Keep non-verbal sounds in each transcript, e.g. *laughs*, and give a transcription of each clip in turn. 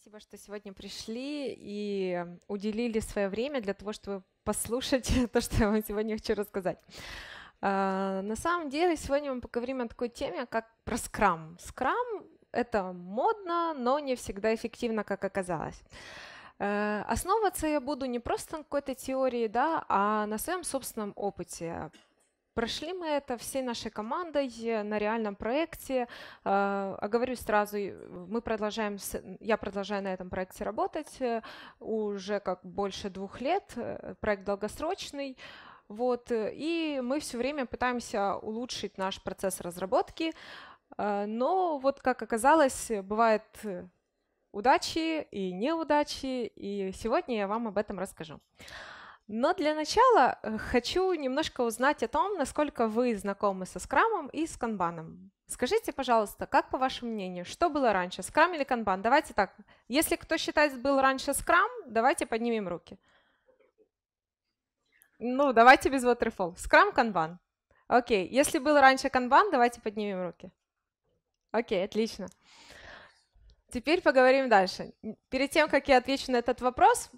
Спасибо, что сегодня пришли и уделили свое время для того, чтобы послушать *laughs* то, что я вам сегодня хочу рассказать. А, на самом деле, сегодня мы поговорим о такой теме, как про скрам. Скрам – это модно, но не всегда эффективно, как оказалось. Э, основываться я буду не просто на какой-то теории, да, а на своем собственном опыте. Прошли мы это всей нашей командой на реальном проекте. Оговорюсь а, а сразу, мы продолжаем, я продолжаю на этом проекте работать э, уже как больше двух лет. Э, проект долгосрочный. Вот, э, и мы все время пытаемся улучшить наш процесс разработки, а, но вот как оказалось, бывает удачи и неудачи, и сегодня я вам об этом расскажу. Но для начала э, хочу немножко узнать о том, насколько вы знакомы со скрамом и с канбаном. Скажите, пожалуйста, как по вашему мнению, что было раньше, скрам или канбан? Давайте так, если кто считает, был раньше скрам, давайте поднимем руки. Ну, давайте без waterfall. Скрам, канбан. Окей, если был раньше канбан, давайте поднимем руки. Окей, отлично. Теперь поговорим дальше. Перед тем, как я отвечу на этот вопрос,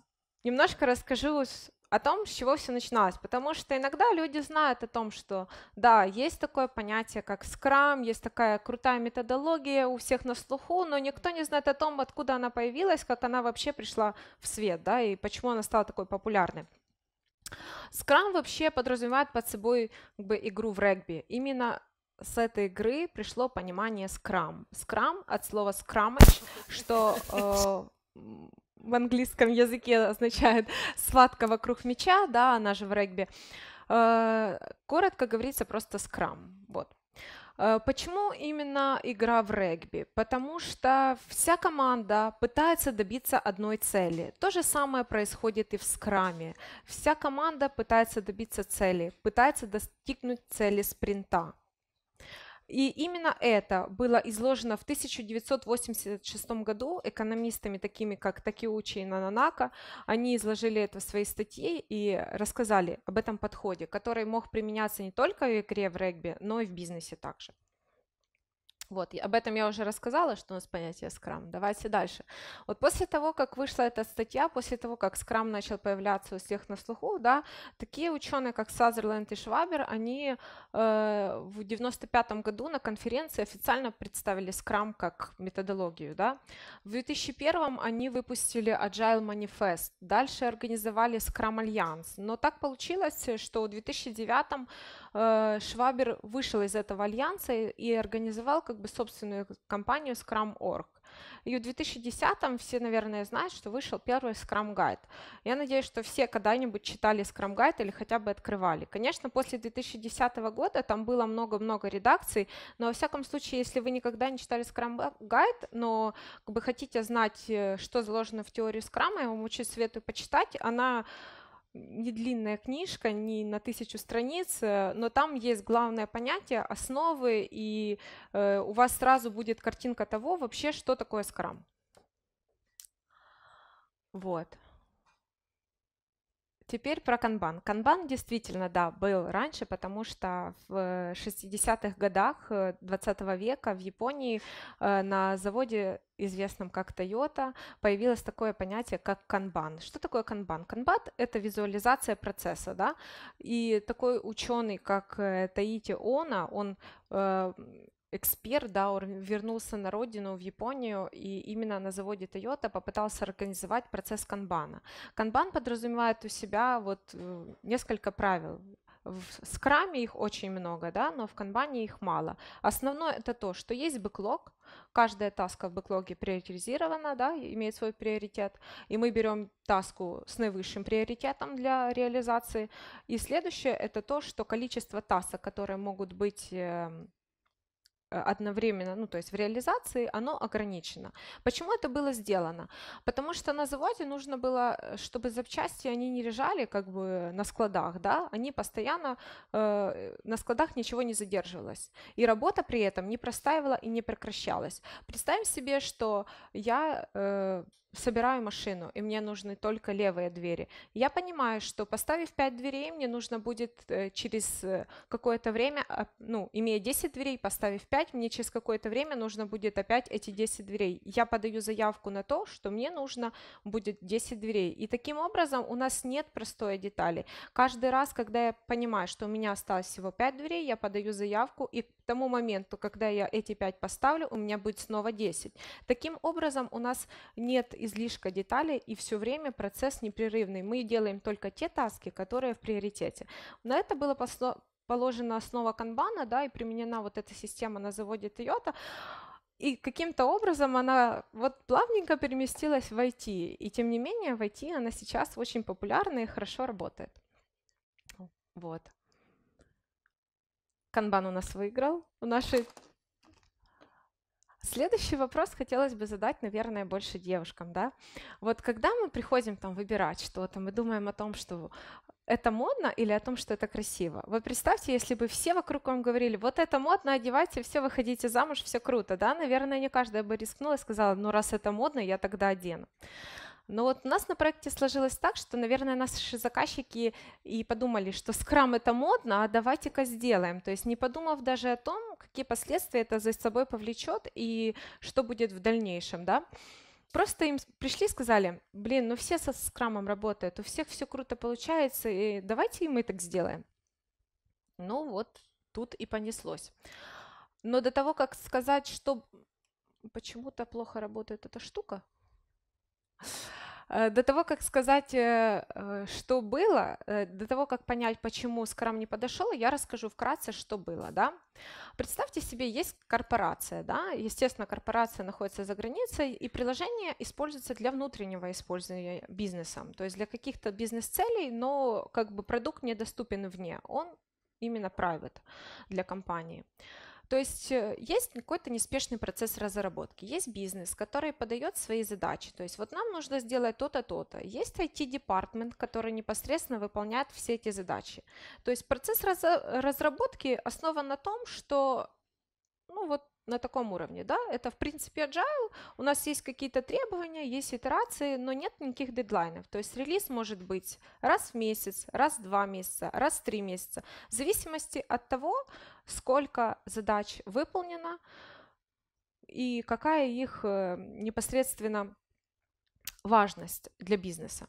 немножко расскажу о том, с чего все начиналось, потому что иногда люди знают о том, что да, есть такое понятие, как скрам, есть такая крутая методология у всех на слуху, но никто не знает о том, откуда она появилась, как она вообще пришла в свет, да, и почему она стала такой популярной. Скрам вообще подразумевает под собой как бы, игру в регби. Именно с этой игры пришло понимание скрам. Скрам от слова скрамыч, что э, в английском языке означает схватка вокруг мяча, да, она же в регби. Э, коротко говорится просто скрам, вот. Э, почему именно игра в регби? Потому что вся команда пытается добиться одной цели. То же самое происходит и в скраме. Вся команда пытается добиться цели, пытается достигнуть цели спринта. И именно это было изложено в 1986 году экономистами, такими как Такиучи и Нананака. Они изложили это в своей статье и рассказали об этом подходе, который мог применяться не только в игре в регби, но и в бизнесе также. Вот, об этом я уже рассказала, что у нас понятие скрам. Давайте дальше. Вот после того, как вышла эта статья, после того, как скрам начал появляться у всех на слуху, да, такие ученые, как Сазерленд и Швабер, они э, в 95 году на конференции официально представили скрам как методологию, да. В 2001 они выпустили Agile Manifest, дальше организовали Scrum Альянс, но так получилось, что в 2009 э, Швабер вышел из этого альянса и организовал как как бы собственную компанию Scrum.org. И в 2010-м все, наверное, знают, что вышел первый Scrum Guide. Я надеюсь, что все когда-нибудь читали Scrum Guide или хотя бы открывали. Конечно, после 2010 -го года там было много-много редакций, но во всяком случае, если вы никогда не читали Scrum Guide, но как бы хотите знать, э, что заложено в теории Scrum, я вам очень советую почитать, она не длинная книжка, не на тысячу страниц, э, но там есть главное понятие, основы, и э, у вас сразу будет картинка того вообще, что такое скрам. Вот. Теперь про канбан. Канбан действительно, да, был раньше, потому что в 60-х э, годах 20 э, века в Японии э, на заводе известном как Toyota, появилось такое понятие, как канбан. Что такое канбан? Канбан – это визуализация процесса, да, и такой ученый, как Таити Она, он эксперт, да, он вернулся на родину, в Японию, и именно на заводе Toyota попытался организовать процесс канбана. Канбан подразумевает у себя вот э, несколько правил. В скраме их очень много, да, но в канбане их мало. Основное это то, что есть бэклог, каждая таска в бэклоге приоритизирована, да, имеет свой приоритет, и мы берем таску с наивысшим приоритетом для реализации. И следующее это то, что количество тасок, которые могут быть эм, Э, одновременно, ну то есть в реализации, оно ограничено. Почему это было сделано? Потому что на заводе нужно было, э, чтобы запчасти они не лежали как бы на складах, да, они постоянно э, на складах ничего не задерживалось, и работа при этом не простаивала и не прекращалась. Представим себе, что я э, собираю машину, и мне нужны только левые двери. Я понимаю, что поставив 5 дверей, мне нужно будет э, через э, какое-то время, а, ну, имея 10 дверей, поставив 5, мне через какое-то время нужно будет опять эти 10 дверей. Я подаю заявку на то, что мне нужно будет 10 дверей. И таким образом у нас нет простой детали. Каждый раз, когда я понимаю, что у меня осталось всего 5 дверей, я подаю заявку, и тому моменту, когда я эти 5 поставлю, у меня будет снова 10. Таким образом, у нас нет излишка деталей, и все время процесс непрерывный. Мы делаем только те таски, которые в приоритете. На это было положена основа канбана, да, и применена вот эта система на заводе Toyota, и каким-то образом она вот плавненько переместилась в IT, и тем не менее в IT она сейчас очень популярна и хорошо работает. Вот канбан у нас выиграл у нашей Следующий вопрос хотелось бы задать, наверное, больше девушкам, да? Вот когда мы приходим там выбирать что-то, мы думаем о том, что это модно или о том, что это красиво. Вот представьте, если бы все вокруг вам говорили, вот это модно, одевайте, все, выходите замуж, все круто, да? Наверное, не каждая бы рискнула и сказала, ну раз это модно, я тогда одену. Но ну вот у нас на проекте сложилось так, что, наверное, наши заказчики и подумали, что скрам это модно, а давайте-ка сделаем. То есть не подумав даже о том, какие последствия это за собой повлечет и что будет в дальнейшем, да. Просто им пришли и сказали, блин, ну все со скрамом работают, у всех все круто получается, и давайте и мы так сделаем. Ну вот, тут и понеслось. Но до того, как сказать, что почему-то плохо работает эта штука, Э, до того, как сказать, э, э, что было, до того, как понять, почему скрам не подошел, я расскажу вкратце, что было. Да? Представьте себе, есть корпорация. Да? Естественно, корпорация находится за границей, и приложение используется для внутреннего использования бизнесом, то есть для каких-то бизнес-целей, но как бы продукт недоступен вне, он именно private для компании. То есть э, есть какой-то неспешный процесс разработки, есть бизнес, который подает свои задачи, то есть вот нам нужно сделать то-то, то-то, есть IT-департмент, который непосредственно выполняет все эти задачи. То есть процесс разработки основан на том, что ну вот на таком уровне, да, это в принципе agile, у нас есть какие-то требования, есть итерации, но нет никаких дедлайнов, то есть релиз может быть раз в месяц, раз в два месяца, раз в три месяца, в зависимости от того, сколько задач выполнено и какая их э, непосредственно важность для бизнеса.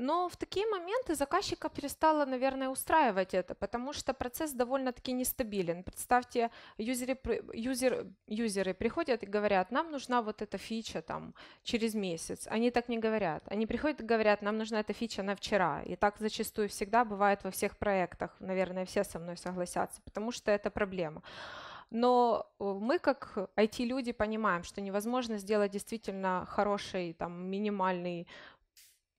Но в такие моменты заказчика перестало, наверное, устраивать это, потому что процесс довольно-таки нестабилен. Представьте, юзеры, юзер, юзеры приходят и говорят, нам нужна вот эта фича там через месяц. Они так не говорят. Они приходят и говорят, нам нужна эта фича на вчера. И так зачастую всегда бывает во всех проектах. Наверное, все со мной согласятся, потому что это проблема. Но э, мы, как IT-люди, понимаем, что невозможно сделать действительно хороший, там, минимальный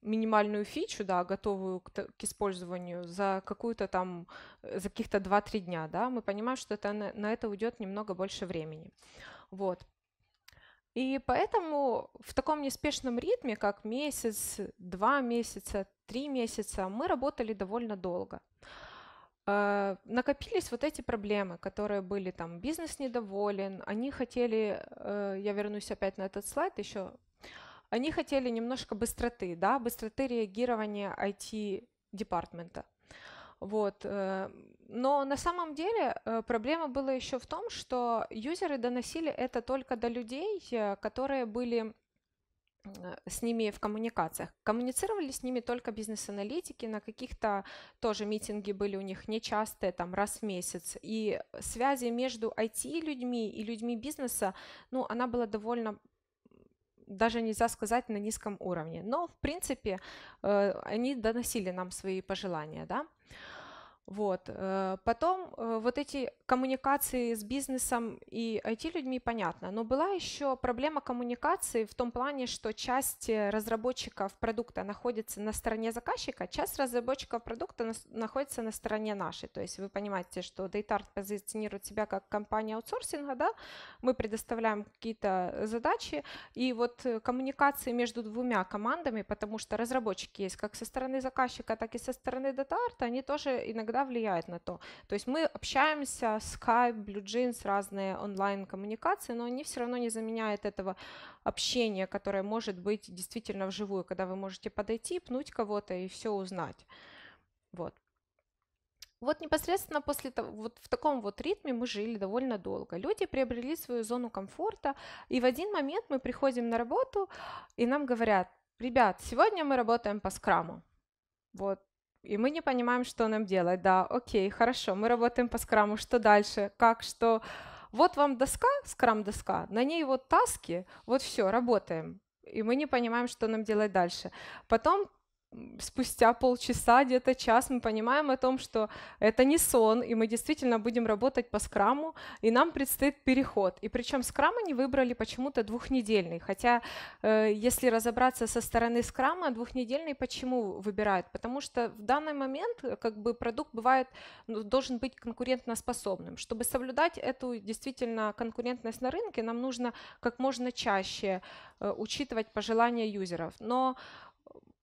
минимальную фичу, да, готовую к, к использованию за какую-то там, э, за каких-то 2-3 дня, да, мы понимаем, что это на, на это уйдет немного больше времени. Вот. И поэтому в таком неспешном ритме, как месяц, два месяца, три месяца, мы работали довольно долго. Э, накопились вот эти проблемы, которые были там, бизнес недоволен, они хотели, э, я вернусь опять на этот слайд еще они хотели немножко быстроты, да, быстроты реагирования IT-департмента. Вот. Э, но на самом деле э, проблема была еще в том, что юзеры доносили это только до людей, э, которые были с ними в коммуникациях. Коммуницировали с ними только бизнес-аналитики, на каких-то тоже митинги были у них нечастые, там раз в месяц. И связи между IT-людьми и людьми бизнеса, ну, она была довольно даже нельзя сказать на низком уровне, но в принципе э, они доносили нам свои пожелания, да. Вот. Э, потом э, вот эти коммуникации с бизнесом и IT-людьми понятно, но была еще проблема коммуникации в том плане, что часть э, разработчиков продукта находится на стороне заказчика, часть разработчиков продукта находится на стороне нашей. То есть вы понимаете, что DataArt позиционирует себя как компания аутсорсинга, да? мы предоставляем какие-то задачи, и вот э, коммуникации между двумя командами, потому что разработчики есть как со стороны заказчика, так и со стороны DataArt, они тоже иногда влияют на то. То есть мы общаемся Skype, BlueJeans, разные онлайн-коммуникации, но они все равно не заменяют этого общения, которое может быть действительно вживую, когда вы можете подойти, пнуть кого-то и все узнать. Вот. Вот непосредственно после того, вот в таком вот ритме мы жили довольно долго. Люди приобрели свою зону комфорта, и в один момент мы приходим на работу, и нам говорят, ребят, сегодня мы работаем по скраму. Вот, и мы не понимаем, что нам делать. Да, окей, хорошо, мы работаем по скраму, что дальше, как, что. Вот вам доска, скрам-доска, на ней вот таски, вот все, работаем. И мы не понимаем, что нам делать дальше. Потом спустя полчаса, где-то час мы понимаем о том, что это не сон, и мы действительно будем работать по скраму, и нам предстоит переход. И причем скрам они выбрали почему-то двухнедельный, хотя э, если разобраться со стороны скрама, двухнедельный почему выбирают? Потому что в данный момент э, как бы продукт бывает, ну, должен быть конкурентоспособным. Чтобы соблюдать эту действительно конкурентность на рынке, нам нужно как можно чаще э, учитывать пожелания юзеров. Но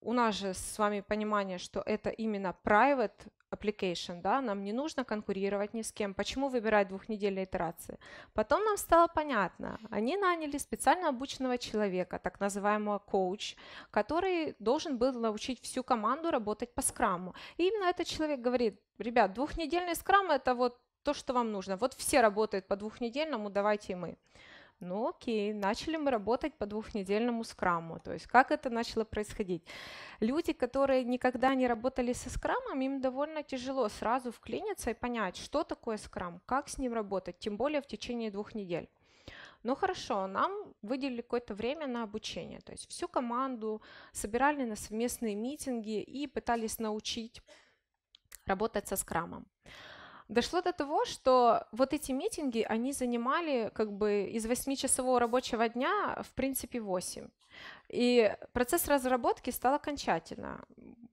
у нас же с вами понимание, что это именно private application, да, нам не нужно конкурировать ни с кем. Почему выбирать двухнедельные итерации? Потом нам стало понятно, они наняли специально обученного человека, так называемого коуч, который должен был научить всю команду работать по скраму. И именно этот человек говорит, ребят, двухнедельный скрам это вот то, что вам нужно. Вот все работают по двухнедельному, давайте и мы. Ну окей, начали мы работать по двухнедельному скраму. То есть как это начало происходить? Люди, которые никогда не работали со скрамом, им довольно тяжело сразу вклиниться и понять, что такое скрам, как с ним работать, тем более в течение двух недель. Ну хорошо, нам выделили какое-то время на обучение, то есть всю команду собирали на совместные митинги и пытались научить работать со скрамом дошло до того, что вот эти митинги, они занимали как бы из 8-часового рабочего дня, в принципе, 8. И процесс разработки стал окончательно.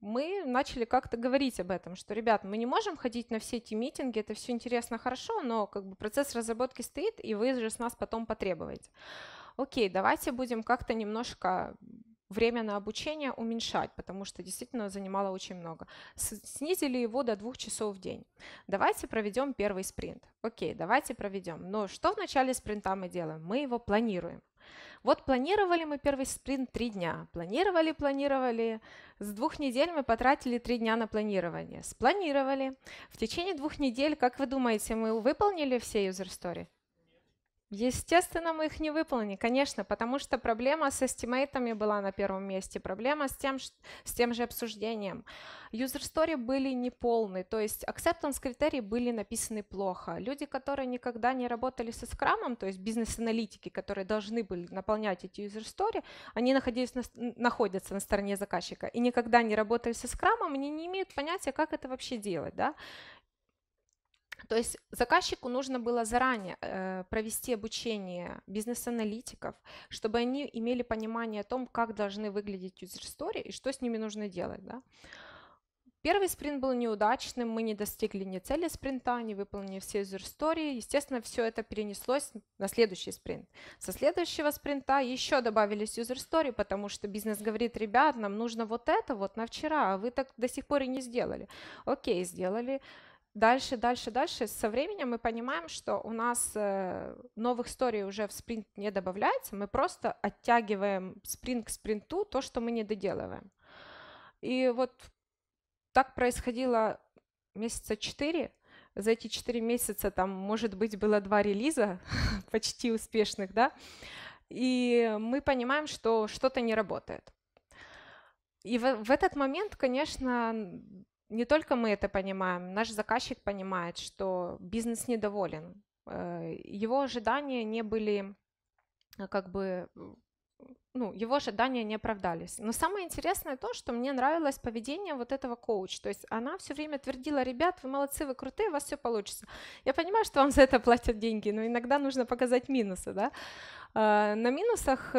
Мы начали как-то говорить об этом, что, ребят, мы не можем ходить на все эти митинги, это все интересно, хорошо, но как бы процесс разработки стоит, и вы же с нас потом потребуете. Окей, давайте будем как-то немножко время на обучение уменьшать, потому что действительно занимало очень много. Снизили его до двух часов в день. Давайте проведем первый спринт. Окей, давайте проведем. Но что в начале спринта мы делаем? Мы его планируем. Вот планировали мы первый спринт три дня. Планировали, планировали. С двух недель мы потратили три дня на планирование. Спланировали. В течение двух недель, как вы думаете, мы выполнили все юзер истории? Естественно, мы их не выполнили, конечно, потому что проблема с эстимейтами была на первом месте, проблема с тем, с тем же обсуждением. User story были неполны, то есть acceptance критерии были написаны плохо. Люди, которые никогда не работали со скрамом, то есть бизнес-аналитики, которые должны были наполнять эти user story, они находились на, находятся на стороне заказчика и никогда не работали со скрамом, они не имеют понятия, как это вообще делать. Да? То есть заказчику нужно было заранее э, провести обучение бизнес-аналитиков, чтобы они имели понимание о том, как должны выглядеть юзер-стори и что с ними нужно делать. Да? Первый спринт был неудачным, мы не достигли ни цели спринта, не выполнили все юзер story. Естественно, все это перенеслось на следующий спринт. Со следующего спринта еще добавились юзер-стори, потому что бизнес говорит, ребят, нам нужно вот это вот на вчера, а вы так до сих пор и не сделали. Окей, сделали Дальше, дальше, дальше. Со временем мы понимаем, что у нас э, новых историй уже в спринт не добавляется, мы просто оттягиваем спринт к спринту то, что мы не доделываем. И вот так происходило месяца четыре. За эти четыре месяца там, может быть, было два релиза *laughs* почти успешных, да, и мы понимаем, что что-то не работает. И в, в этот момент, конечно, не только мы это понимаем, наш заказчик понимает, что бизнес недоволен. Э, его ожидания не были э, как бы ну, его ожидания не оправдались. Но самое интересное то, что мне нравилось поведение вот этого коуч. То есть она все время твердила, ребят, вы молодцы, вы крутые, у вас все получится. Я понимаю, что вам *laughs* за это платят деньги, но иногда нужно показать минусы, да. Э, на минусах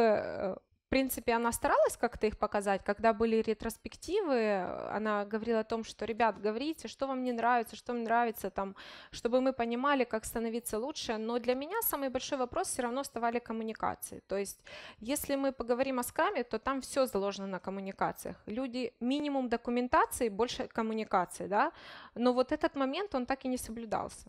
принципе, она старалась как-то их показать. Когда были ретроспективы, она говорила о том, что, ребят, говорите, что вам не нравится, что вам нравится, там, чтобы мы понимали, как становиться лучше. Но для меня самый большой вопрос все равно оставали коммуникации. То есть, если мы поговорим о скаме, то там все заложено на коммуникациях. Люди минимум документации, больше коммуникации, да. Но вот этот момент, он так и не соблюдался.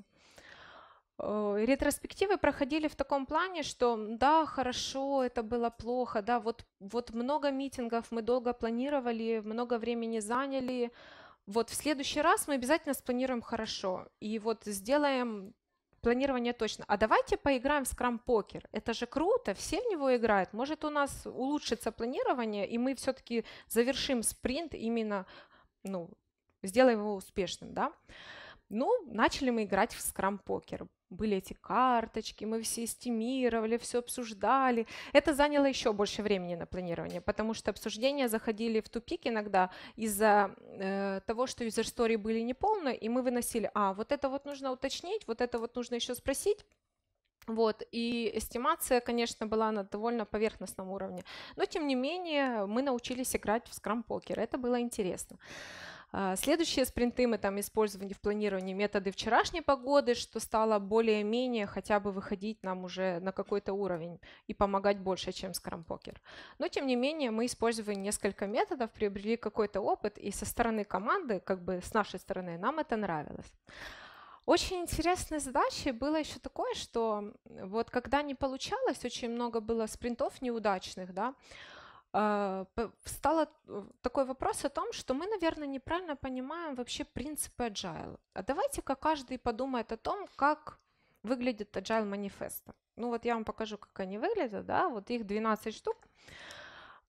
Э, ретроспективы проходили в таком плане, что да, хорошо, это было плохо, да, вот, вот много митингов мы долго планировали, много времени заняли, вот в следующий раз мы обязательно спланируем хорошо, и вот сделаем планирование точно. А давайте поиграем в скрам-покер. Это же круто, все в него играют. Может, у нас улучшится планирование, и мы все-таки завершим спринт именно, ну, сделаем его успешным, да. Ну, начали мы играть в скрам-покер были эти карточки, мы все эстимировали, все обсуждали. Это заняло еще больше времени на планирование, потому что обсуждения заходили в тупик иногда из-за э, того, что user story были неполны, и мы выносили, а, вот это вот нужно уточнить, вот это вот нужно еще спросить. Вот, и эстимация, конечно, была на довольно поверхностном уровне, но тем не менее мы научились играть в скрам-покер, это было интересно. А, следующие спринты мы там использовали в планировании методы вчерашней погоды, что стало более-менее хотя бы выходить нам уже на какой-то уровень и помогать больше, чем скрампокер. Но тем не менее мы использовали несколько методов, приобрели какой-то опыт, и со стороны команды, как бы с нашей стороны, нам это нравилось. Очень интересной задачей было еще такое, что вот когда не получалось, очень много было спринтов неудачных, да, а, встал э, такой вопрос о том, что мы, наверное, неправильно понимаем вообще принципы agile. А давайте-ка каждый подумает о том, как выглядит agile манифеста. Ну вот я вам покажу, как они выглядят, да, вот их 12 штук.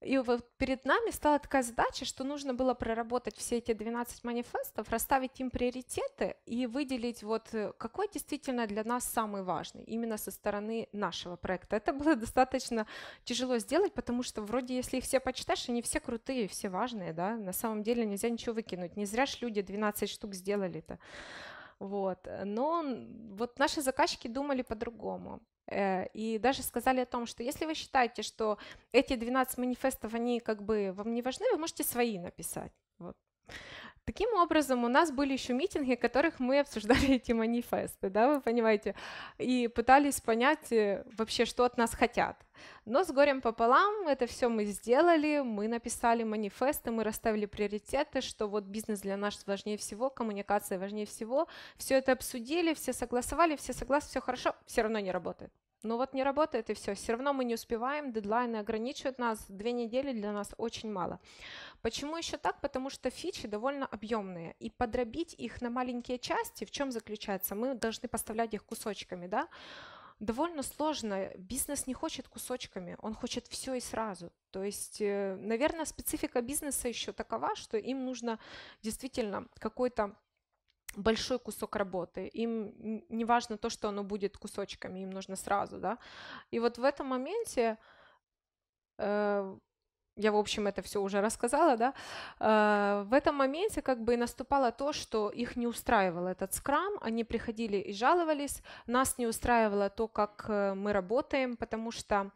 И вот перед нами стала такая задача, что нужно было проработать все эти 12 манифестов, расставить им приоритеты и выделить вот э, какой действительно для нас самый важный, именно со стороны нашего проекта. Это было достаточно тяжело сделать, потому что вроде если их все почитаешь, они все крутые, все важные, да, на самом деле нельзя ничего выкинуть, не зря ж люди 12 штук сделали-то. Вот. Но вот наши заказчики думали по-другому. Э, и даже сказали о том, что если вы считаете, что эти 12 манифестов, они как бы вам не важны, вы можете свои написать. Вот. Таким образом, у нас были еще митинги, в которых мы обсуждали *laughs* эти манифесты, да, вы понимаете, и пытались понять э, вообще, что от нас хотят. Но с горем пополам это все мы сделали, мы написали манифесты, мы расставили приоритеты, что вот бизнес для нас важнее всего, коммуникация важнее всего, все это обсудили, все согласовали, все согласны, все хорошо, все равно не работает но ну вот не работает и все, все равно мы не успеваем, дедлайны ограничивают нас, две недели для нас очень мало. Почему еще так? Потому что фичи довольно объемные, и подробить их на маленькие части, в чем заключается, мы должны поставлять их кусочками, да, довольно сложно. Бизнес не хочет кусочками, он хочет все и сразу. То есть, э, наверное, специфика бизнеса еще такова, что им нужно действительно какой-то большой кусок работы. Им не важно то, что оно будет кусочками, им нужно сразу, да. И вот в этом моменте э, я, в общем, это все уже рассказала, да, э, в этом моменте как бы и наступало то, что их не устраивал этот скрам, они приходили и жаловались, нас не устраивало то, как э, мы работаем, потому что э,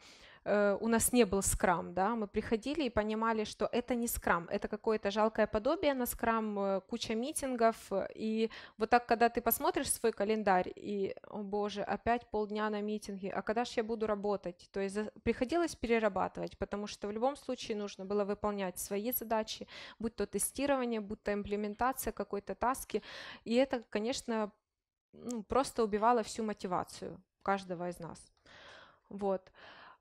Э, у нас не был скрам, да, мы приходили и понимали, что это не скрам, это какое-то жалкое подобие на скрам, э, куча митингов, и вот так, когда ты посмотришь свой календарь, и, о боже, опять полдня на митинге, а когда же я буду работать? То есть приходилось перерабатывать, потому что в любом случае нужно было выполнять свои задачи, будь то тестирование, будь то имплементация какой-то таски, и это, конечно, ну, просто убивало всю мотивацию каждого из нас. Вот.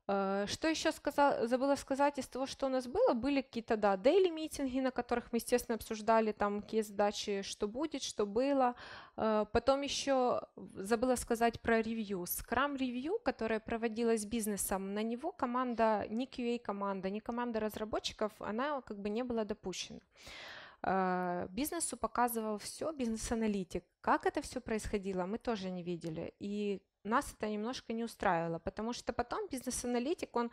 Э, что еще сказал, забыла сказать из того, что у нас было? Были какие-то, да, дейли митинги, на которых мы, естественно, обсуждали там какие задачи, что будет, что было. Э, потом еще забыла сказать про ревью. Scrum ревью, которое проводилось бизнесом, на него команда, не QA команда, не команда разработчиков, она как бы не была допущена э, бизнесу показывал все, бизнес-аналитик. Как это все происходило, мы тоже не видели. И нас это немножко не устраивало, потому что потом бизнес-аналитик, он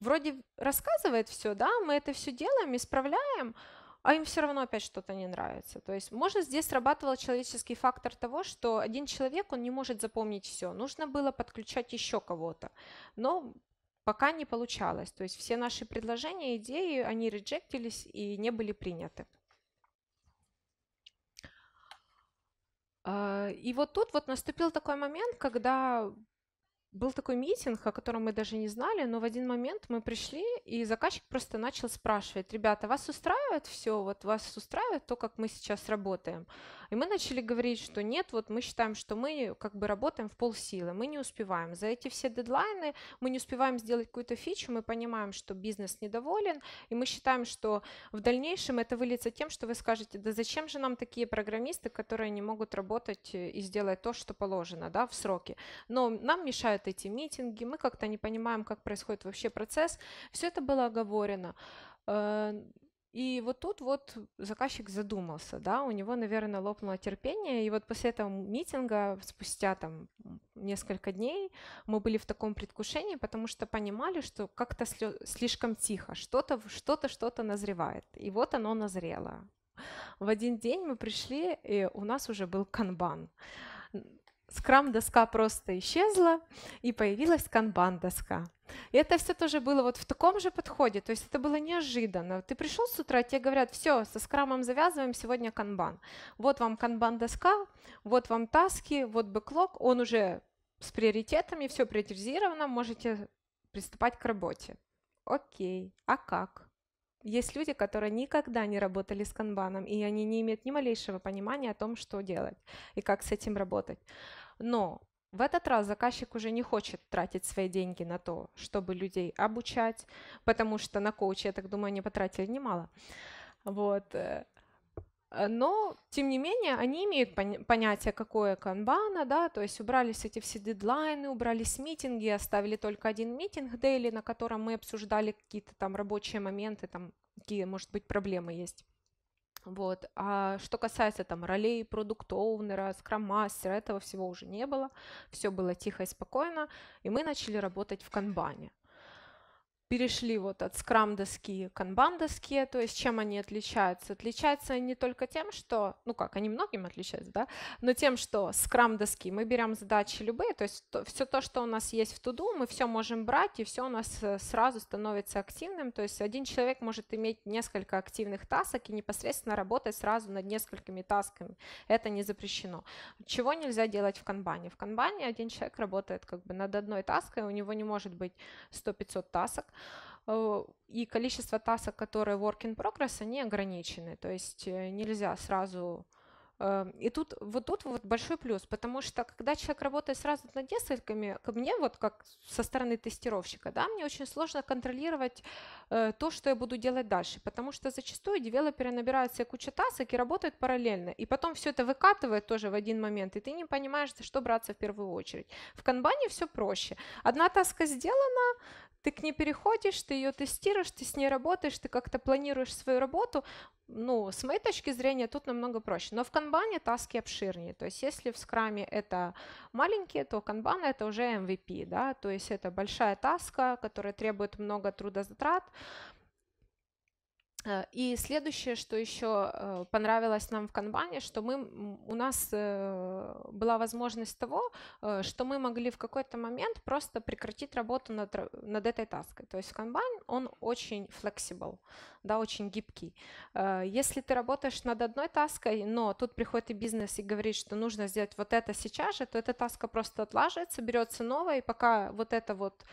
вроде рассказывает все, да, мы это все делаем, исправляем, а им все равно опять что-то не нравится. То есть, может, здесь срабатывал человеческий фактор того, что один человек, он не может запомнить все, нужно было подключать еще кого-то, но пока не получалось. То есть все наши предложения, идеи, они реджектились и не были приняты. А, и вот тут вот наступил такой момент, когда был такой митинг, о котором мы даже не знали, но в один момент мы пришли, и заказчик просто начал спрашивать, ребята, вас устраивает все, вот вас устраивает то, как мы сейчас работаем? И мы начали говорить, что нет, вот мы считаем, что мы как бы работаем в полсилы, мы не успеваем. За эти все дедлайны мы не успеваем сделать какую-то фичу, мы понимаем, что бизнес недоволен, и мы считаем, что в дальнейшем это выльется тем, что вы скажете, да зачем же нам такие программисты, которые не могут работать и сделать то, что положено, да, в сроки. Но нам мешают эти митинги, мы как-то не понимаем, как происходит вообще процесс. Все это было оговорено. Э, и вот тут вот заказчик задумался, да, у него, наверное, лопнуло терпение, и вот после этого митинга, спустя там несколько дней, мы были в таком предвкушении, потому что понимали, что как-то слишком тихо, что-то, что-то, что-то назревает, и вот оно назрело. В один день мы пришли, и у нас уже был канбан скрам-доска просто исчезла, и появилась канбан-доска. И это все тоже было вот в таком же подходе, то есть это было неожиданно. Ты пришел с утра, тебе говорят, все, со скрамом завязываем, сегодня канбан. Вот вам канбан-доска, вот вам таски, вот бэклог, он уже с приоритетами, все приоритизировано, можете приступать к работе. Окей, а как? Есть люди, которые никогда не работали с канбаном, и они не имеют ни малейшего понимания о том, что делать и как с этим работать. Но в этот раз заказчик уже не хочет тратить свои деньги на то, чтобы людей обучать, потому что на коуче, я так думаю, они потратили немало. Вот. Э, э, но, тем не менее, они имеют понятие, какое канбана, да, то есть убрались эти все дедлайны, убрались митинги, оставили только один митинг дейли, на котором мы обсуждали какие-то там рабочие моменты, там какие, может быть, проблемы есть. Вот. А что касается там ролей продуктовнера, скрам-мастера, этого всего уже не было. Все было тихо и спокойно. И мы начали работать в канбане перешли вот от скрам доски к канбан доске, то есть чем они отличаются? Отличаются они не только тем, что, ну как, они многим отличаются, да, но тем, что скрам доски мы берем задачи любые, то есть то, все то, что у нас есть в туду, мы все можем брать, и все у нас э, сразу становится активным, то есть один человек может иметь несколько активных тасок и непосредственно работать сразу над несколькими тасками, это не запрещено. Чего нельзя делать в канбане? В канбане один человек работает как бы над одной таской, у него не может быть 100-500 тасок, Э, и количество тасок, которые work in progress, они ограничены, то есть э, нельзя сразу... Э, и тут вот тут вот большой плюс, потому что когда человек работает сразу над несколькими, ко мне вот как со стороны тестировщика, да, мне очень сложно контролировать то, что я буду делать дальше, потому что зачастую девелоперы набирают себе кучу тасок и работают параллельно, и потом все это выкатывает тоже в один момент, и ты не понимаешь, за что браться в первую очередь. В канбане все проще. Одна таска сделана, ты к ней переходишь, ты ее тестируешь, ты с ней работаешь, ты как-то планируешь свою работу. Ну, с моей точки зрения, тут намного проще. Но в канбане таски обширнее. То есть, если в скраме это маленькие, то канбан это уже MVP, да, то есть это большая таска, которая требует много трудозатрат, Э, и следующее, что еще э, понравилось нам в Канбане, что мы, у нас э, была возможность того, что мы могли в какой-то момент просто прекратить работу над, над этой таской. То есть Канбан, он очень flexible, да, очень гибкий. Если ты работаешь над одной таской, но тут приходит и бизнес и говорит, что нужно сделать вот это сейчас же, то эта таска просто отлаживается, берется новая, и пока вот это вот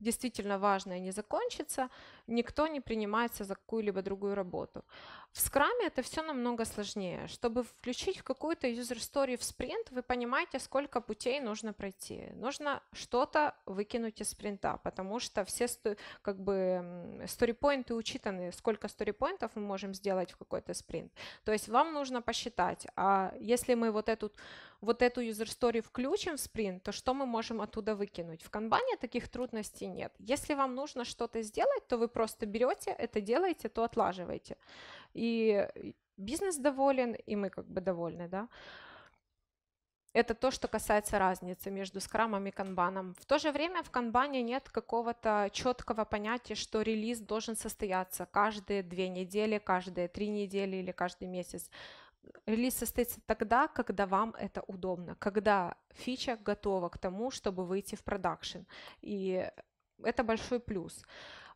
действительно важное не закончится, никто не принимается за какую-либо другую работу. В скраме это все намного сложнее. Чтобы включить в какую-то user story в спринт, вы понимаете, сколько путей нужно пройти. Нужно что-то выкинуть из спринта, потому что все как бы сторипоинты учитаны, сколько сторипоинтов мы можем сделать в какой-то спринт. То есть вам нужно посчитать, а если мы вот эту, вот эту user story включим в спринт, то что мы можем оттуда выкинуть? В канбане таких трудностей нет. Если вам нужно что-то сделать, то вы просто берете это делаете, то отлаживаете. И бизнес доволен, и мы как бы довольны, да. Это то, что касается разницы между скрамом и канбаном. В то же время в канбане нет какого-то четкого понятия, что релиз должен состояться каждые две недели, каждые три недели или каждый месяц. Релиз состоится тогда, когда вам это удобно, когда фича готова к тому, чтобы выйти в продакшн. И это большой плюс.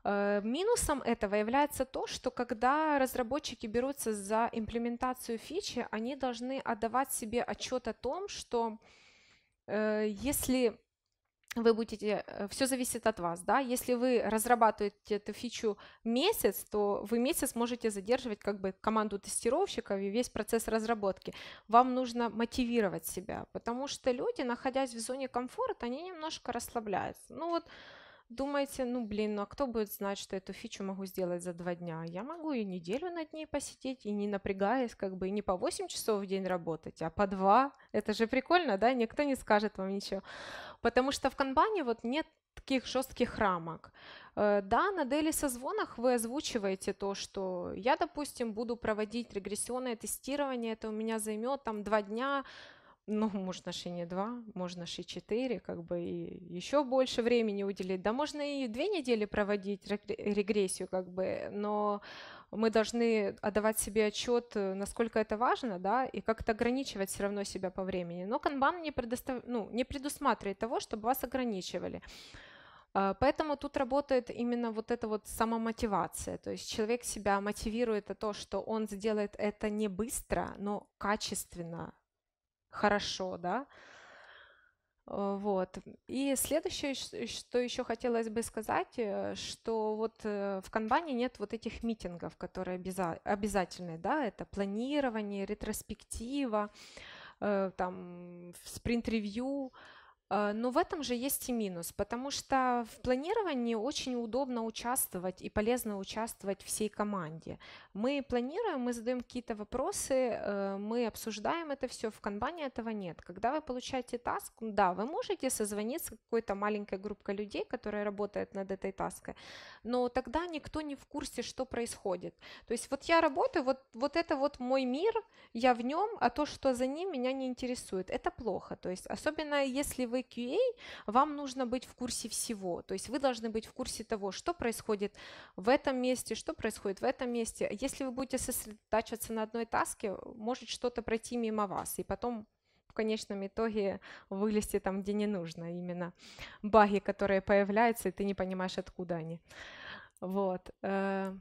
Э, минусом этого является то, что когда разработчики берутся за имплементацию фичи, они должны отдавать себе отчет о том, что э, если вы будете, э, все зависит от вас, да, если вы разрабатываете эту фичу месяц, то вы месяц можете задерживать как бы команду тестировщиков и весь процесс разработки. Вам нужно мотивировать себя, потому что люди, находясь в зоне комфорта, они немножко расслабляются. Ну вот думаете, ну блин, ну а кто будет знать, что эту фичу могу сделать за два дня? Я могу и неделю над ней посидеть, и не напрягаясь, как бы, и не по 8 часов в день работать, а по 2. Это же прикольно, да? Никто не скажет вам ничего. Потому что в канбане вот нет таких жестких рамок. Э, да, на дели созвонах вы озвучиваете то, что я, допустим, буду проводить регрессионное тестирование, это у меня займет там два дня, ну, можно даже и не два, можно и четыре, как бы и еще больше времени уделить. Да можно и две недели проводить регрессию, как бы, но мы должны отдавать себе отчет, э, насколько это важно, да, и как-то ограничивать все равно себя по времени. Но канбан не, предостав... ну, не предусматривает того, чтобы вас ограничивали. А, поэтому тут работает именно вот эта вот самомотивация, то есть человек себя мотивирует на то, что он сделает это не быстро, но качественно, хорошо, да. Э, вот. И следующее, что еще хотелось бы сказать, э, что вот э, в Канбане нет вот этих митингов, которые обязательны, да, это планирование, ретроспектива, там, спринт-ревью, Э, но в этом же есть и минус, потому что в планировании очень удобно участвовать и полезно участвовать всей команде. Мы планируем, мы задаем какие-то вопросы, э, мы обсуждаем это все, в канбане этого нет. Когда вы получаете таск, да, вы можете созвониться с какой-то маленькой группой людей, которая работает над этой таской, но тогда никто не в курсе, что происходит. То есть вот я работаю, вот, вот это вот мой мир, я в нем, а то, что за ним, меня не интересует. Это плохо, то есть особенно если вы QA, вам нужно быть в курсе всего. То есть вы должны быть в курсе того, что происходит в этом месте, что происходит в этом месте. Если вы будете сосредотачиваться на одной таске, может что-то пройти мимо вас, и потом в конечном итоге вылезти там, где не нужно, именно баги, которые появляются, и ты не понимаешь, откуда они. Вот. Э,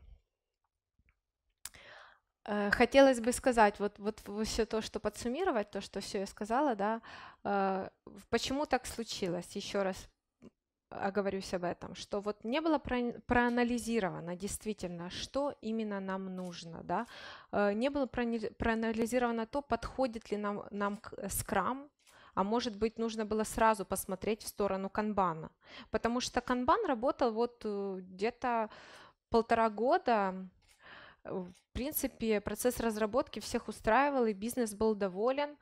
Э, хотелось бы сказать, вот, вот все то, что подсуммировать, то, что все я сказала, да, э, почему так случилось, еще раз оговорюсь об этом, что вот не было проанализировано действительно, что именно нам нужно, да, э, не было проанализировано то, подходит ли нам, нам скрам, а может быть нужно было сразу посмотреть в сторону канбана, потому что канбан работал вот где-то полтора года, в принципе, процесс разработки всех устраивал, и бизнес был доволен.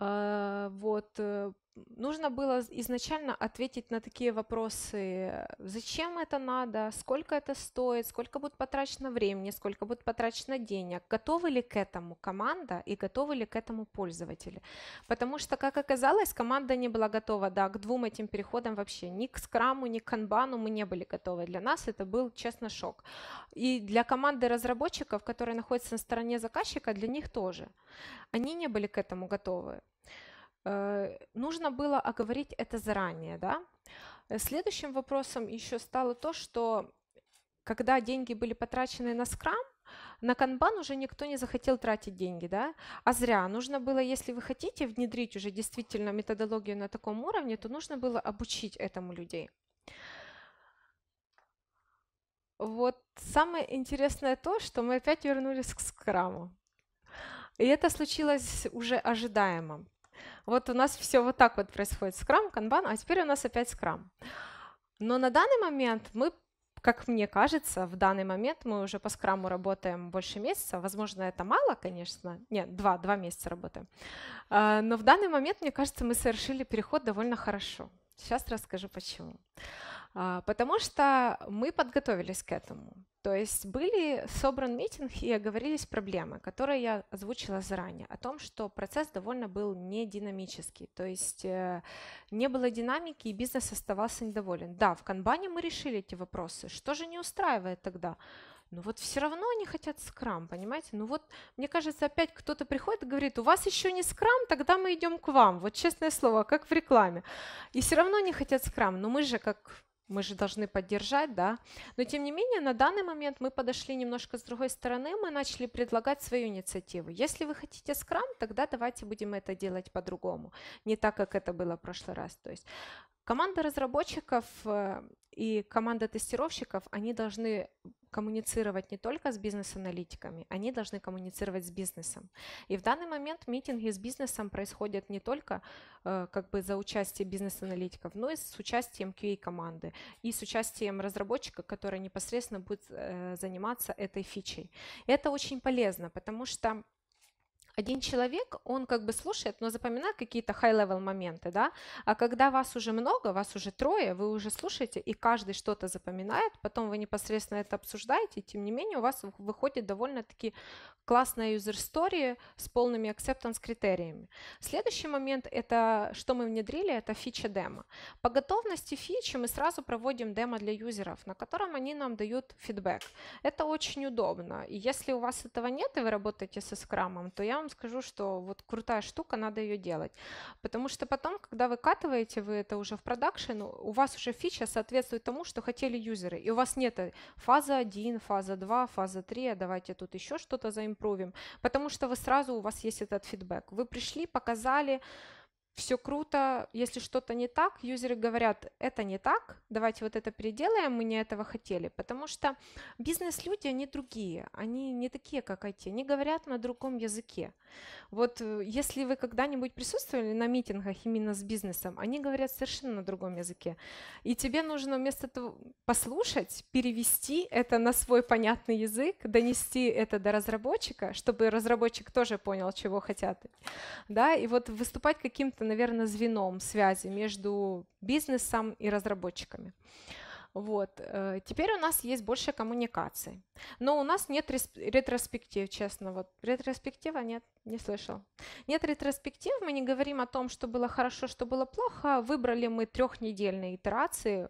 Э, вот, э, нужно было изначально ответить на такие вопросы, зачем это надо, сколько это стоит, сколько будет потрачено времени, сколько будет потрачено денег, готовы ли к этому команда и готовы ли к этому пользователи. Потому что, как оказалось, команда не была готова да, к двум этим переходам вообще, ни к скраму, ни к канбану мы не были готовы. Для нас это был, честно, шок. И для команды разработчиков, которые находятся на стороне заказчика, для них тоже. Они не были к этому готовы. Э, нужно было оговорить это заранее, да. Э, следующим вопросом еще стало то, что когда деньги были потрачены на скрам, на канбан уже никто не захотел тратить деньги, да? А зря. Нужно было, если вы хотите внедрить уже действительно методологию на таком уровне, то нужно было обучить этому людей. Вот самое интересное то, что мы опять вернулись к скраму. И это случилось уже ожидаемо. Вот у нас все вот так вот происходит. Скрам, канбан, а теперь у нас опять скрам. Но на данный момент мы как мне кажется, в данный момент мы уже по скраму работаем больше месяца. Возможно, это мало, конечно. Нет, два, два месяца работаем. А, но в данный момент, мне кажется, мы совершили переход довольно хорошо. Сейчас расскажу, почему. А, потому что мы подготовились к этому. То есть были собран митинг и оговорились проблемы, которые я озвучила заранее, о том, что процесс довольно был не динамический, то есть э, не было динамики и бизнес оставался недоволен. Да, в Канбане мы решили эти вопросы, что же не устраивает тогда? Ну вот все равно они хотят скрам, понимаете? Ну вот, мне кажется, опять кто-то приходит и говорит, у вас еще не скрам, тогда мы идем к вам. Вот честное слово, как в рекламе. И все равно не хотят скрам, но мы же как мы же должны поддержать, да. Но тем не менее, на данный момент мы подошли немножко с другой стороны, мы начали предлагать свою инициативу. Если вы хотите скрам, тогда давайте будем это делать по-другому, не так, как это было в прошлый раз. То есть команда разработчиков э, и команда тестировщиков, они должны коммуницировать не только с бизнес-аналитиками, они должны коммуницировать с бизнесом. И в данный момент митинги с бизнесом происходят не только э, как бы за участие бизнес-аналитиков, но и с участием QA-команды и с участием разработчика, который непосредственно будет э, заниматься этой фичей. Это очень полезно, потому что один человек, он как бы слушает, но запоминает какие-то high-level моменты, да, а когда вас уже много, вас уже трое, вы уже слушаете, и каждый что-то запоминает, потом вы непосредственно это обсуждаете, и тем не менее у вас выходит довольно-таки классная user-story с полными acceptance-критериями. Следующий момент, это что мы внедрили, это фича демо. По готовности фичи мы сразу проводим демо для юзеров, на котором они нам дают фидбэк. Это очень удобно, и если у вас этого нет, и вы работаете со скрамом, то я вам вам скажу, что вот крутая штука, надо ее делать. Потому что потом, когда выкатываете вы это уже в продакшн, у вас уже фича соответствует тому, что хотели юзеры. И у вас нет э, фаза 1, фаза 2, фаза 3, а давайте тут еще что-то заимпровим. Потому что вы сразу, у вас есть этот фидбэк. Вы пришли, показали, все круто, если что-то не так, юзеры говорят, это не так, давайте вот это переделаем, мы не этого хотели, потому что бизнес-люди, они другие, они не такие, как IT, они говорят на другом языке. Вот э, если вы когда-нибудь присутствовали на митингах именно с бизнесом, они говорят совершенно на другом языке, и тебе нужно вместо того послушать, перевести это на свой понятный язык, донести это до разработчика, чтобы разработчик тоже понял, чего хотят, да, и вот выступать каким-то наверное, звеном связи между бизнесом и разработчиками. Вот. Э, теперь у нас есть больше коммуникаций. Но у нас нет ретроспектив, честно. Вот ретроспектива нет, не слышал. Нет ретроспектив, мы не говорим о том, что было хорошо, что было плохо. Выбрали мы трехнедельные итерации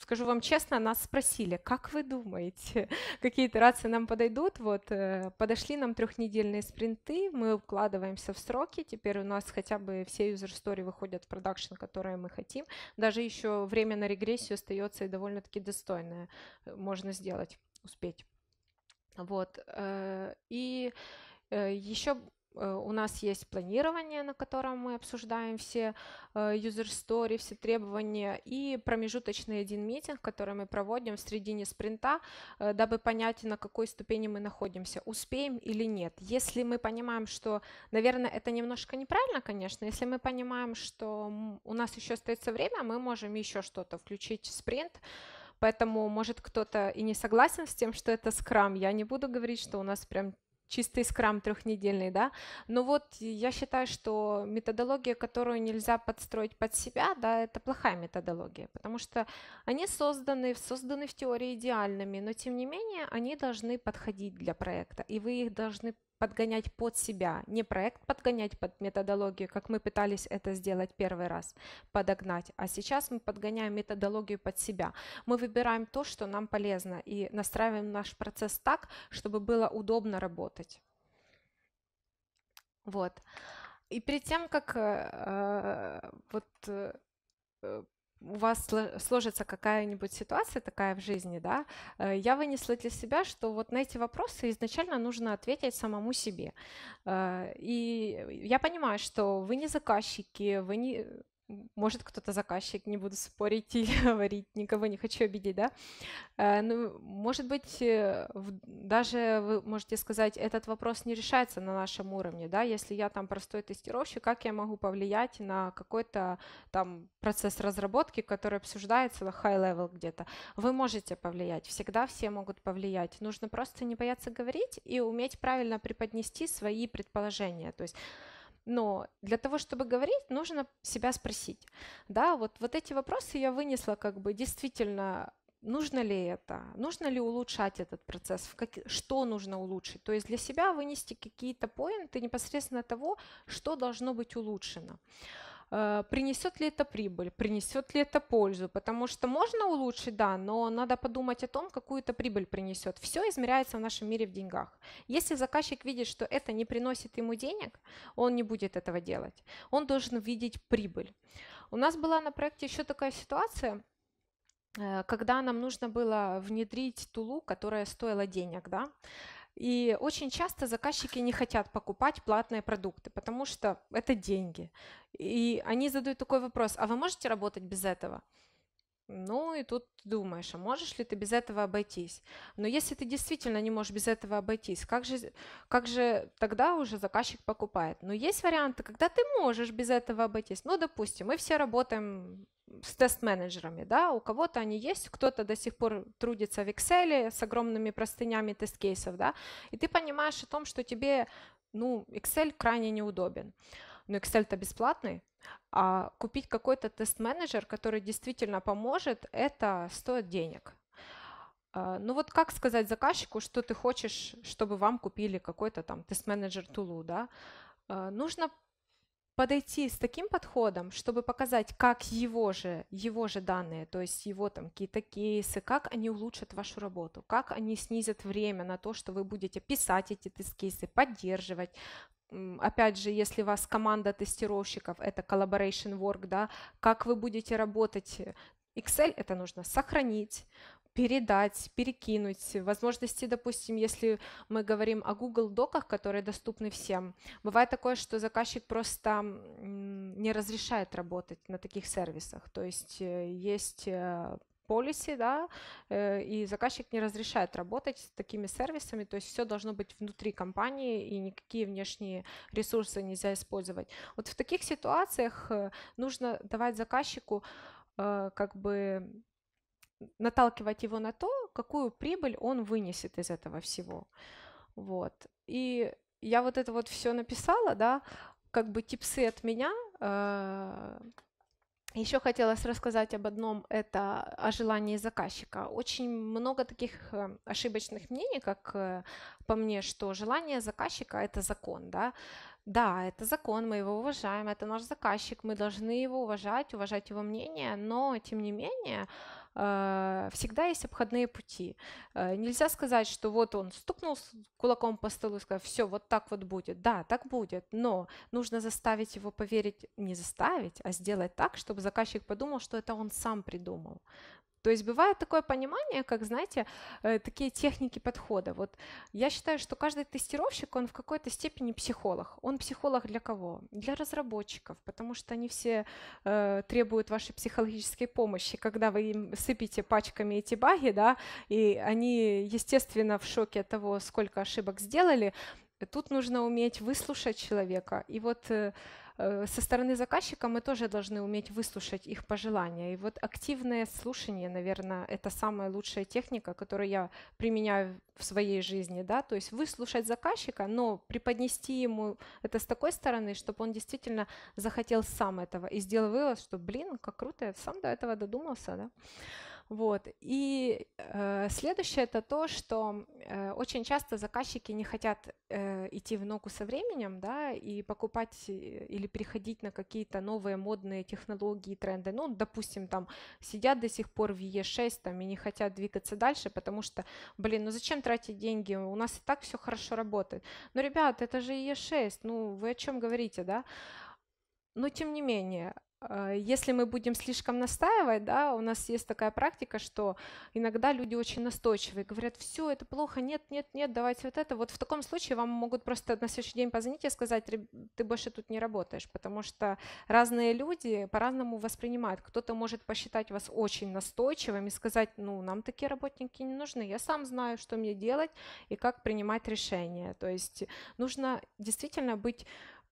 скажу вам честно, нас спросили, как вы думаете, *laughs* какие итерации нам подойдут? Вот э, подошли нам трехнедельные спринты, мы укладываемся в сроки, теперь у нас хотя бы все user story выходят в продакшн, которые мы хотим. Даже еще время на регрессию остается и довольно-таки достойное. Э, можно сделать, успеть. Вот. Э, и еще Э, у нас есть планирование, на котором мы обсуждаем все э, user story, все требования и промежуточный один митинг, который мы проводим в середине спринта, э, дабы понять, на какой ступени мы находимся, успеем или нет. Если мы понимаем, что, наверное, это немножко неправильно, конечно, если мы понимаем, что у нас еще остается время, мы можем еще что-то включить в спринт, Поэтому, может, кто-то и не согласен с тем, что это скрам. Я не буду говорить, что у нас прям чистый скрам трехнедельный, да, но вот я считаю, что методология, которую нельзя подстроить под себя, да, это плохая методология, потому что они созданы, созданы в теории идеальными, но тем не менее они должны подходить для проекта, и вы их должны подгонять под себя, не проект подгонять под методологию, как мы пытались это сделать первый раз, подогнать, а сейчас мы подгоняем методологию под себя. Мы выбираем то, что нам полезно, и настраиваем наш процесс так, чтобы было удобно работать. Вот. И перед тем, как э, э вот э, э, у вас сложится какая-нибудь ситуация такая в жизни, да, э, я вынесла для себя, что вот на эти вопросы изначально нужно ответить самому себе. Э, и я понимаю, что вы не заказчики, вы не, может, кто-то заказчик, не буду спорить или *laughs* говорить, никого не хочу обидеть, да. Э, ну, может быть, э, даже вы можете сказать, этот вопрос не решается на нашем уровне, да, если я там простой тестировщик, как я могу повлиять на какой-то там процесс разработки, который обсуждается на high level где-то. Вы можете повлиять, всегда все могут повлиять, нужно просто не бояться говорить и уметь правильно преподнести свои предположения, то есть но для того, чтобы говорить, нужно себя спросить. Да, вот, вот эти вопросы я вынесла как бы действительно нужно ли это, нужно ли улучшать этот процесс, в как, что нужно улучшить. То есть для себя вынести какие-то поинты непосредственно того, что должно быть улучшено. Э, принесет ли это прибыль, принесет ли это пользу, потому что можно улучшить, да, но надо подумать о том, какую это прибыль принесет. Все измеряется в нашем мире в деньгах. Если заказчик видит, что это не приносит ему денег, он не будет этого делать. Он должен видеть прибыль. У нас была на проекте еще такая ситуация, э, когда нам нужно было внедрить тулу, которая стоила денег, да, и очень часто заказчики не хотят покупать платные продукты, потому что это деньги. И они задают такой вопрос, а вы можете работать без этого? Ну и тут думаешь, а можешь ли ты без этого обойтись? Но если ты действительно не можешь без этого обойтись, как же, как же тогда уже заказчик покупает? Но есть варианты, когда ты можешь без этого обойтись. Ну, допустим, мы все работаем с тест-менеджерами, да, у кого-то они есть, кто-то до сих пор трудится в Excel с огромными простынями тест-кейсов, да, и ты понимаешь о том, что тебе, ну, Excel крайне неудобен. Но Excel-то бесплатный, а купить какой-то тест-менеджер, который действительно поможет, это стоит денег. А, ну вот как сказать заказчику, что ты хочешь, чтобы вам купили какой-то там тест-менеджер Тулу, да? А, нужно подойти с таким подходом, чтобы показать, как его же, его же данные, то есть его там какие-то кейсы, как они улучшат вашу работу, как они снизят время на то, что вы будете писать эти тест-кейсы, поддерживать, опять же, если у вас команда тестировщиков, это collaboration work, да, как вы будете работать, Excel это нужно сохранить, передать, перекинуть, возможности, допустим, если мы говорим о Google Доках, которые доступны всем, бывает такое, что заказчик просто не разрешает работать на таких сервисах, то есть э, есть э, полисе, да, э, и заказчик не разрешает работать с такими сервисами, то есть все должно быть внутри компании и никакие внешние ресурсы нельзя использовать. Вот в таких ситуациях э, нужно давать заказчику э, как бы наталкивать его на то, какую прибыль он вынесет из этого всего. Вот. И я вот это вот все написала, да, как бы типсы от меня, еще хотелось рассказать об одном, это о желании заказчика. Очень много таких э, ошибочных мнений, как э, по мне, что желание заказчика – это закон, да, да, это закон, мы его уважаем, это наш заказчик, мы должны его уважать, уважать его мнение, но тем не менее а, всегда есть обходные пути. А, нельзя сказать, что вот он стукнул кулаком по столу и сказал, все, вот так вот будет. Да, так будет, но нужно заставить его поверить, не заставить, а сделать так, чтобы заказчик подумал, что это он сам придумал. То есть бывает такое понимание, как, знаете, э, такие техники подхода. Вот я считаю, что каждый тестировщик, он в какой-то степени психолог. Он психолог для кого? Для разработчиков, потому что они все э, требуют вашей психологической помощи, когда вы им сыпите пачками эти баги, да, и они, естественно, в шоке от того, сколько ошибок сделали. Тут нужно уметь выслушать человека. И вот э, Э, со стороны заказчика мы тоже должны уметь выслушать их пожелания. И вот активное слушание, наверное, это самая лучшая техника, которую я применяю в своей жизни, да, то есть выслушать заказчика, но преподнести ему это с такой стороны, чтобы он действительно захотел сам этого и сделал вывод, что, блин, как круто, я сам до этого додумался, да. Вот. И э, следующее это то, что э, очень часто заказчики не хотят э, идти в ногу со временем, да, и покупать э, или переходить на какие-то новые модные технологии, тренды. Ну, допустим, там сидят до сих пор в Е6 там и не хотят двигаться дальше, потому что, блин, ну зачем тратить деньги? У нас и так все хорошо работает. Но, ребят, это же Е6, ну вы о чем говорите, да? Но тем не менее, а, если мы будем слишком настаивать, да, у нас есть такая практика, что иногда люди очень настойчивые, говорят, все, это плохо, нет, нет, нет, давайте вот это. Вот в таком случае вам могут просто на следующий день позвонить и сказать, ты больше тут не работаешь, потому что разные люди по-разному воспринимают. Кто-то может посчитать вас очень настойчивым и сказать, ну, нам такие работники не нужны, я сам знаю, что мне делать и как принимать решения. То есть нужно действительно быть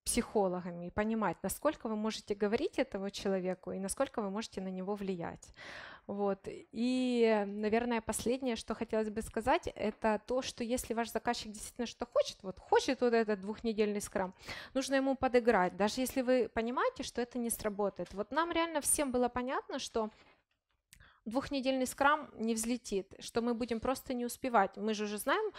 психологами и понимать, насколько вы можете говорить этому человеку и насколько вы можете на него влиять. Вот. И, наверное, последнее, что хотелось бы сказать, это то, что если ваш заказчик действительно что хочет, вот хочет вот этот двухнедельный скрам, нужно ему подыграть, даже если вы понимаете, что это не сработает. Вот нам реально всем было понятно, что двухнедельный скрам не взлетит, что мы будем просто не успевать. Мы же уже знаем,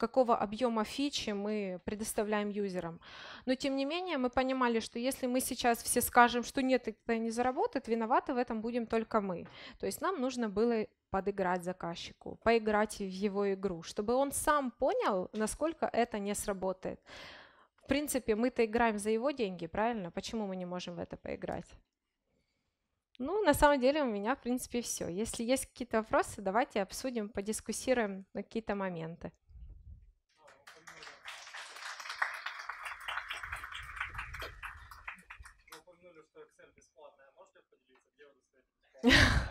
какого объема фичи мы предоставляем юзерам. Но тем не менее мы понимали, что если мы сейчас все скажем, что нет, это не заработает, виноваты в этом будем только мы. То есть нам нужно было подыграть заказчику, поиграть в его игру, чтобы он сам понял, насколько это не сработает. В принципе, мы-то играем за его деньги, правильно? Почему мы не можем в это поиграть? Ну, на самом деле у меня, в принципе, все. Если есть какие-то вопросы, давайте обсудим, подискуссируем на какие-то моменты. *laughs*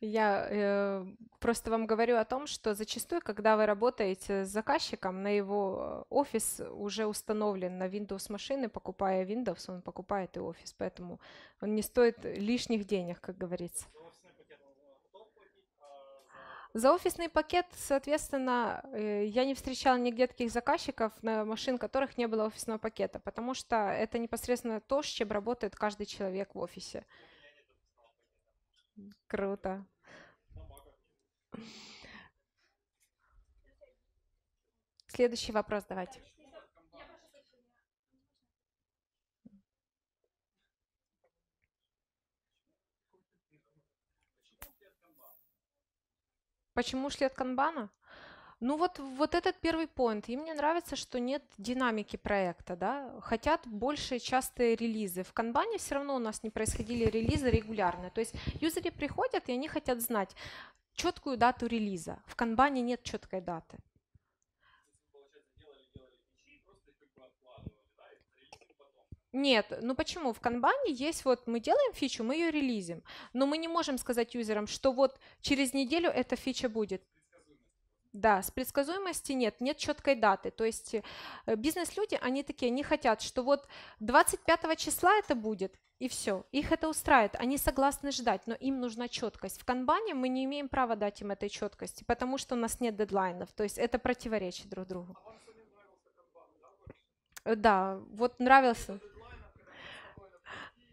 Я э, просто вам говорю о том, что зачастую, когда вы работаете с заказчиком, на его э, офис уже установлен на Windows машины, покупая Windows, он покупает и офис, поэтому он не стоит лишних денег, как говорится. За офисный пакет, э, а соответственно, э, я не встречала нигде таких заказчиков, на машин которых не было офисного пакета, потому что это непосредственно то, с чем работает каждый человек в офисе. Круто. Следующий вопрос давайте. Почему шли от канбана? Ну вот, вот этот первый поинт. И мне нравится, что нет динамики проекта, да. Хотят больше частые релизы. В канбане все равно у нас не происходили релизы регулярно. То есть юзеры приходят, и они хотят знать четкую дату релиза. В канбане нет четкой даты. Нет, ну почему? В канбане есть вот мы делаем фичу, мы ее релизим, но мы не можем сказать юзерам, что вот через неделю эта фича будет. Да, с предсказуемости нет, нет четкой даты. То есть э, бизнес-люди, они такие, они хотят, что вот 25 числа это будет, и все. Их это устраивает, они согласны ждать, но им нужна четкость. В канбане мы не имеем права дать им этой четкости, потому что у нас нет дедлайнов, то есть это противоречит друг другу. А э, да, вот нравился.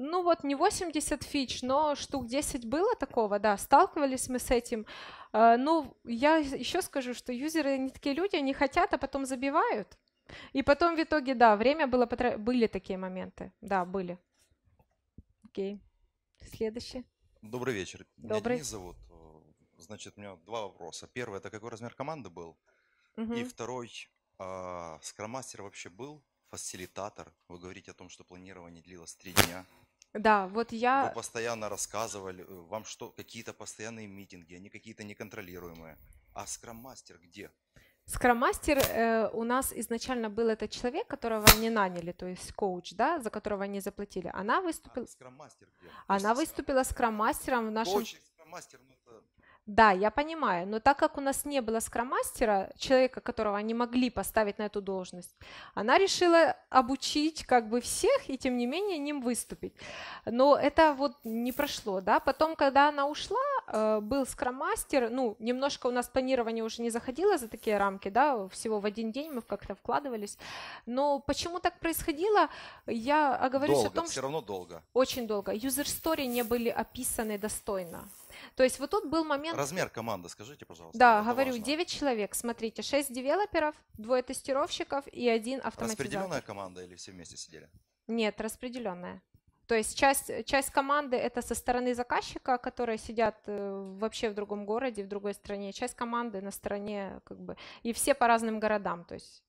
ну вот не 80 фич, но штук 10 было такого, да, сталкивались мы с этим. Э, ну, я еще скажу, что юзеры, не такие люди, они хотят, а потом забивают. И потом в итоге, да, время было, потра... были такие моменты, да, были. Окей, следующий. Добрый вечер. Добрый. Меня Денис зовут. Значит, у меня два вопроса. Первый, это какой размер команды был? Угу. И второй, а, скромастер вообще был? Фасилитатор? Вы говорите о том, что планирование длилось три дня. Да, вот я... Вы постоянно рассказывали, э, вам что, какие-то постоянные митинги, они какие-то неконтролируемые. А скрам-мастер где? Скрам-мастер э, у нас изначально был этот человек, которого не наняли, то есть коуч, да, за которого не заплатили. Она а выступила... А, скрам-мастер где? Она выступила скрам-мастером в нашем... Коуч и скрам-мастер, ну это да, я понимаю, но так как у нас не было скромастера, человека, которого они могли поставить на эту должность, она решила обучить как бы всех и тем не менее ним выступить. Но это вот не прошло, да. Потом, когда она ушла, э, был скромастер, ну, немножко у нас планирование уже не заходило за такие рамки, да, всего в один день мы как-то вкладывались. Но почему так происходило, я оговорюсь долго, о том, все равно долго. Очень долго. Юзер-стори не были описаны достойно. То есть вот тут был момент... Размер команды, скажите, пожалуйста. Да, говорю, важно. 9 человек. Смотрите, 6 девелоперов, двое тестировщиков и один автоматизатор. Распределенная команда или все вместе сидели? Нет, распределенная. То есть часть, часть команды это со стороны заказчика, которые сидят э, вообще в другом городе, в другой стране, часть команды на стороне, как бы, и все по разным городам, то есть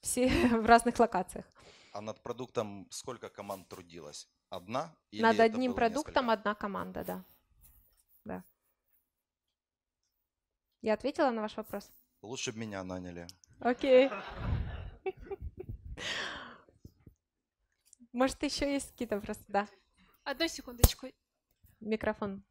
все *laughs* в разных локациях. А над продуктом сколько команд трудилось? Одна? Или над одним продуктом несколько? одна команда, да. Да. Я ответила на ваш вопрос? Лучше бы меня наняли. Окей. *laughs* Может, еще есть какие-то вопросы? Да. Одну секундочку. Микрофон.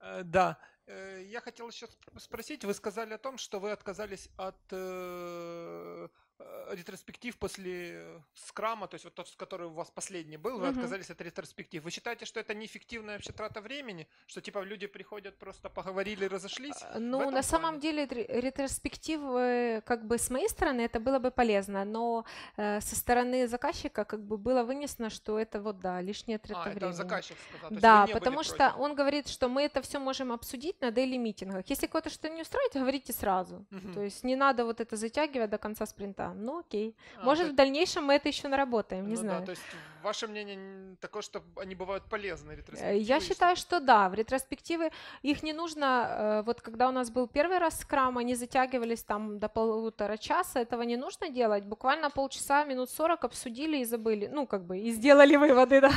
Э, да. Э, я хотел еще спросить, вы сказали о том, что вы отказались от э, Э, ретроспектив после э, скрама, то есть вот тот, который у вас последний был, вы угу. отказались от ретроспектив. Вы считаете, что это неэффективная вообще трата времени? Что типа люди приходят, просто поговорили, разошлись? А, ну, на плане? самом деле ретроспектив, э, как бы с моей стороны, это было бы полезно, но э, со стороны заказчика как бы было вынесено, что это вот, да, лишняя трата а, времени. это заказчик сказал. Да, потому что против. он говорит, что мы это все можем обсудить на дейли-митингах. Если кого-то что не устраивает, говорите сразу. Угу. То есть не надо вот это затягивать до конца спринта ну окей. А, Может, так... в дальнейшем мы это еще наработаем, не ну, знаю. Да, то есть ваше мнение такое, что они бывают полезны, э, ретроспективы? Я считаю, что да, в ретроспективы их не нужно, э, вот когда у нас был первый раз скрам, они затягивались там до полутора часа, этого не нужно делать, буквально полчаса, минут сорок обсудили и забыли, ну как бы и сделали выводы, да,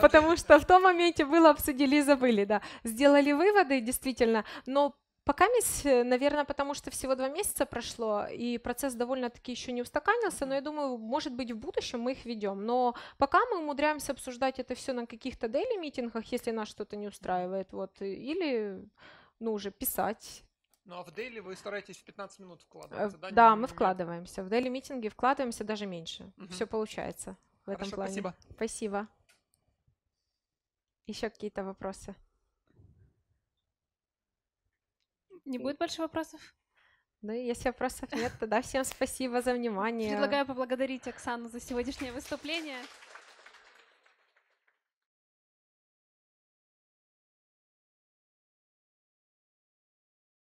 потому что в том моменте было обсудили и забыли, да, сделали выводы действительно, но Пока, э, наверное, потому что всего два месяца прошло, и процесс довольно-таки еще не устаканился, но я думаю, может быть, в будущем мы их ведем. Но пока мы умудряемся обсуждать это все на каких-то дейли-митингах, если нас что-то не устраивает, вот, э, или, ну, уже писать, ну а в дейли вы стараетесь в 15 минут вкладываться, э, да? Да, мы вкладываемся. В дейли митинги вкладываемся даже меньше. Угу. Все получается в Хорошо, этом плане. Спасибо. Спасибо. Еще какие-то вопросы? Не будет больше вопросов? Ну, если вопросов нет, тогда всем спасибо за *laughs* внимание. Предлагаю поблагодарить Оксану за сегодняшнее выступление.